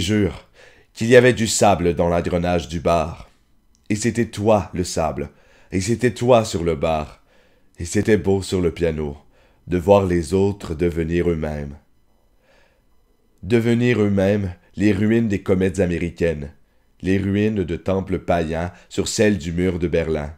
jure qu'il y avait du sable dans l'adrenage du bar. Et c'était toi le sable, et c'était toi sur le bar, et c'était beau sur le piano, de voir les autres devenir eux-mêmes. Devenir eux-mêmes les ruines des comètes américaines, les ruines de temples païens sur celles du mur de Berlin.